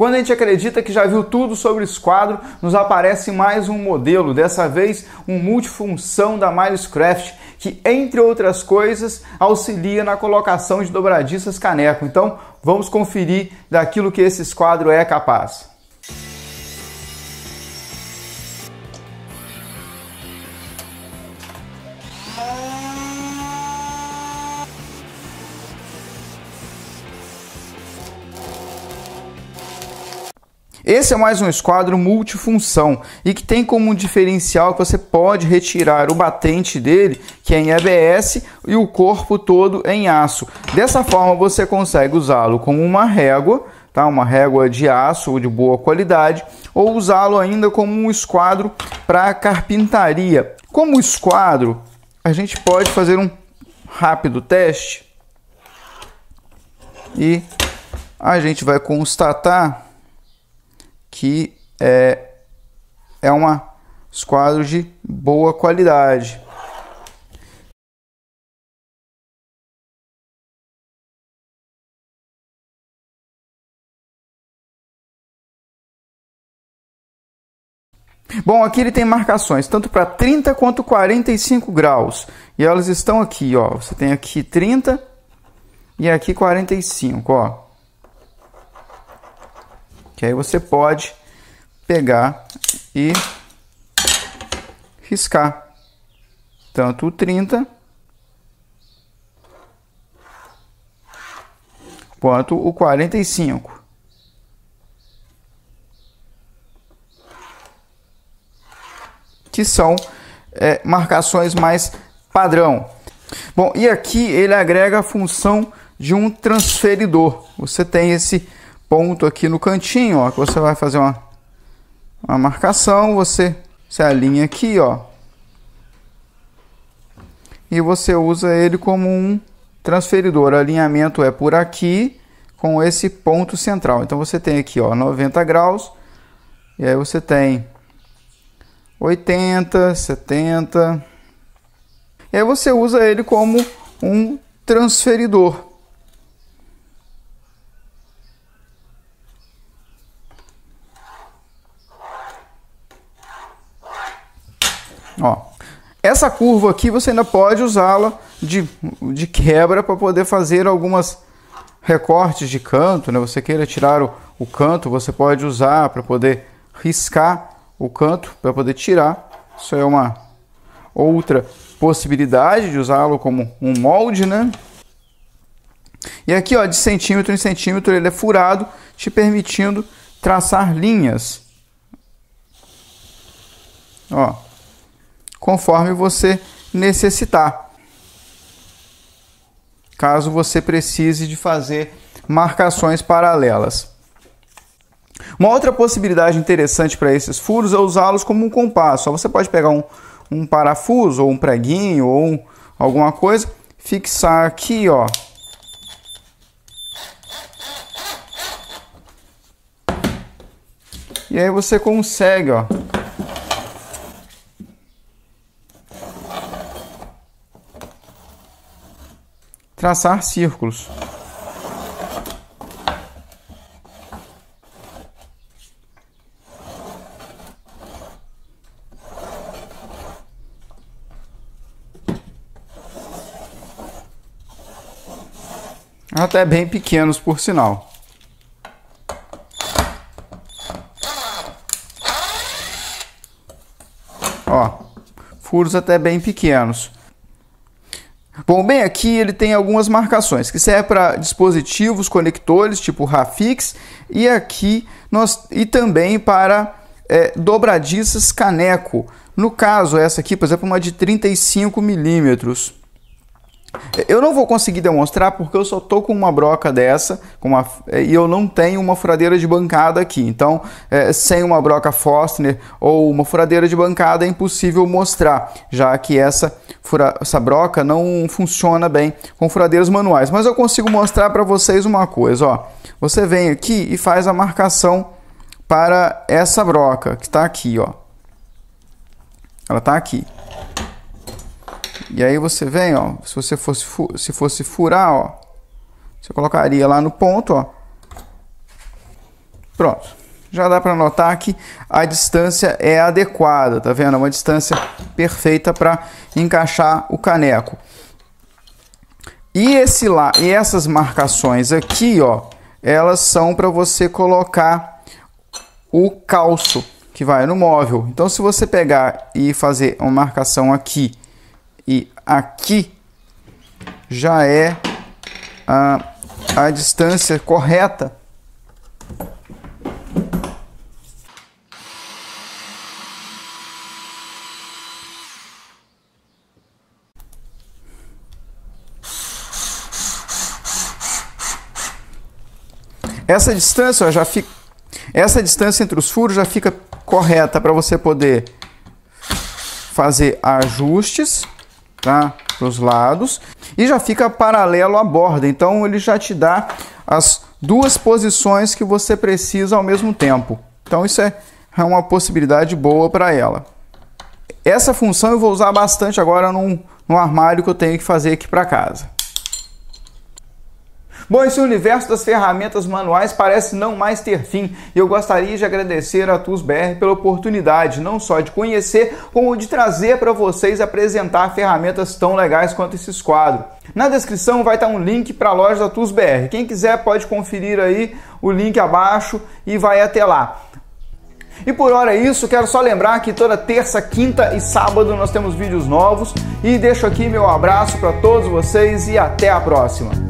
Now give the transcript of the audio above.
Quando a gente acredita que já viu tudo sobre esse quadro, nos aparece mais um modelo, dessa vez um multifunção da Milescraft, que entre outras coisas auxilia na colocação de dobradiças caneco. Então, vamos conferir daquilo que esse esquadro é capaz. Esse é mais um esquadro multifunção e que tem como diferencial que você pode retirar o batente dele, que é em ABS, e o corpo todo em aço. Dessa forma você consegue usá-lo como uma régua, tá? uma régua de aço de boa qualidade, ou usá-lo ainda como um esquadro para carpintaria. Como esquadro, a gente pode fazer um rápido teste e a gente vai constatar que é, é uma os de boa qualidade. Bom, aqui ele tem marcações tanto para 30 quanto 45 graus. E elas estão aqui, ó. Você tem aqui 30 e aqui 45, ó. Que aí você pode pegar e riscar tanto o 30 quanto o 45. Que são é, marcações mais padrão. Bom, e aqui ele agrega a função de um transferidor. Você tem esse ponto aqui no cantinho, ó, que você vai fazer uma, uma marcação, você se alinha aqui, ó, e você usa ele como um transferidor. O alinhamento é por aqui com esse ponto central. Então você tem aqui, ó, 90 graus. E aí você tem 80, 70. E aí você usa ele como um transferidor. Ó, essa curva aqui você ainda pode usá-la de, de quebra para poder fazer algumas recortes de canto, né? Você queira tirar o, o canto, você pode usar para poder riscar o canto, para poder tirar. Isso é uma outra possibilidade de usá-lo como um molde, né? E aqui, ó, de centímetro em centímetro, ele é furado, te permitindo traçar linhas. Ó, conforme você necessitar. Caso você precise de fazer marcações paralelas. Uma outra possibilidade interessante para esses furos é usá-los como um compasso. Você pode pegar um, um parafuso, ou um preguinho, ou um, alguma coisa, fixar aqui, ó. E aí você consegue, ó, traçar círculos. Até bem pequenos, por sinal. Ó, furos até bem pequenos. Bom, bem aqui ele tem algumas marcações que servem para dispositivos, conectores tipo Rafix e aqui nós e também para é, dobradiças caneco. No caso essa aqui, por exemplo, é uma de 35 milímetros. Eu não vou conseguir demonstrar porque eu só estou com uma broca dessa com uma, é, e eu não tenho uma furadeira de bancada aqui. Então, é, sem uma broca foster ou uma furadeira de bancada é impossível mostrar, já que essa fura, essa broca não funciona bem com furadeiras manuais. Mas eu consigo mostrar para vocês uma coisa, ó. Você vem aqui e faz a marcação para essa broca que está aqui, ó. Ela está aqui. E aí você vem, ó, se você fosse se fosse furar, ó, você colocaria lá no ponto, ó. Pronto já dá para notar que a distância é adequada, tá vendo? É uma distância perfeita para encaixar o caneco. E esse lá, e essas marcações aqui, ó, elas são para você colocar o calço que vai no móvel. Então se você pegar e fazer uma marcação aqui e aqui, já é a, a distância correta Essa distância já fica essa distância entre os furos já fica correta para você poder fazer ajustes tá? para os lados e já fica paralelo à borda. Então ele já te dá as duas posições que você precisa ao mesmo tempo. Então isso é, é uma possibilidade boa para ela. Essa função eu vou usar bastante agora num, num armário que eu tenho que fazer aqui para casa. Bom, esse universo das ferramentas manuais parece não mais ter fim e eu gostaria de agradecer a TUSBR BR pela oportunidade, não só de conhecer, como de trazer para vocês apresentar ferramentas tão legais quanto esses quadros. Na descrição vai estar tá um link para a loja da TUSBR. BR. Quem quiser pode conferir aí o link abaixo e vai até lá. E por hora é isso, quero só lembrar que toda terça, quinta e sábado nós temos vídeos novos e deixo aqui meu abraço para todos vocês e até a próxima.